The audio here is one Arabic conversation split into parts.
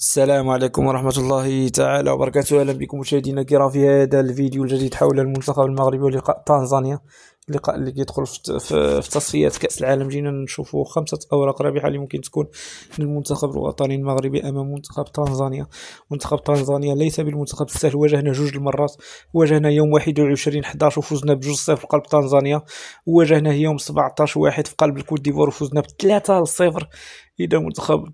السلام عليكم ورحمة الله تعالى وبركاته أهلا بكم مشاهدينا الكرام في هذا الفيديو الجديد حول المنتخب المغربي ولقاء تنزانيا اللقاء اللي كيدخل في تصفيات كأس العالم جينا نشوفوا خمسة أوراق رابحة اللي ممكن تكون للمنتخب الوطني المغربي أمام منتخب تنزانيا منتخب تنزانيا ليس بالمنتخب السهل واجهنا جوج المرات واجهنا يوم 21 11 وفزنا بجوج صفر في قلب تنزانيا واجهنا يوم 17 واحد في قلب الكوت ديفوار وفزنا بثلاثة 3 اذا منتخب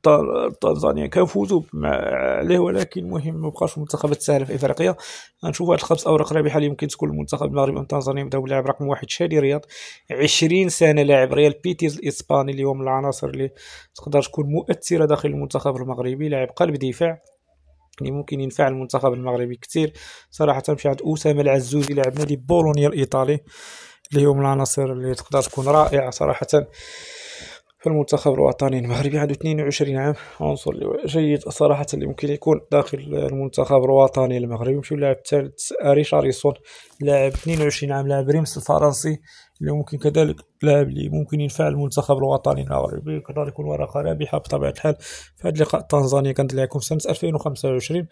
تنزانيا كنفوزوا عليه ولكن المهم ما بقاش منتخبات في افريقيا غنشوف هاد الخمس اوراق رابحه اللي يمكن تكون المنتخب المغربي من تنزانيا بداو لاعب رقم واحد شادي رياض 20 سنه لاعب ريال بيتيز الاسباني اللي هو من العناصر اللي تقدر تكون مؤثره داخل المنتخب المغربي لاعب قلب دفاع اللي ممكن ينفع المنتخب المغربي كثير صراحه مشى عند اسامه العزوزي لاعب نادي بولونيا الايطالي اللي هو من العناصر اللي تقدر تكون رائعه صراحه فالمنتخب الوطني المغربي عنده 22 عام عنصر جيد صراحة اللي ممكن يكون داخل المنتخب الوطني المغربي مشي لاعب الثالث ريشاريسون لاعب 22 عام لاعب ريمس الفرنسي اللي ممكن كذلك لاعب اللي ممكن ينفع المنتخب الوطني المغربي يقدر يكون ورقه رابحه بطبيعه الحال في هذا اللقاء التنزاني كندير في سنه 2025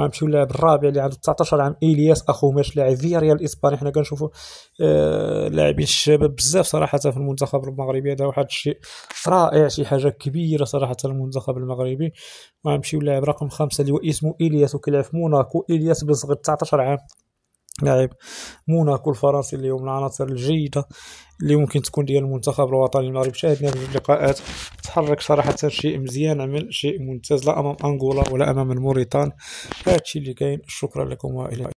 غنمشيو للاعب الرابع اللي عنده 19 عام الياس اخو ماش لاعب في ريال اسباني حنا كنشوفوا آه لاعبين الشباب بزاف صراحه في المنتخب المغربي هذا واحد الشيء رائع شي حاجه كبيره صراحه المنتخب المغربي غنمشيو للاعب رقم خمسه اللي هو اسمه الياس وكيلعب في موناكو الياس بن صغير 19 عام لاعب موناكو الفرنسي اليوم من العناصر الجيده اللي ممكن تكون ديال المنتخب الوطني المغربي شاهدنا في اللقاءات تحرك صراحه شيء مزيان عمل شيء ممتاز لا امام انغولا ولا امام الموريتان هذا الشيء اللي كاين شكرا لكم والى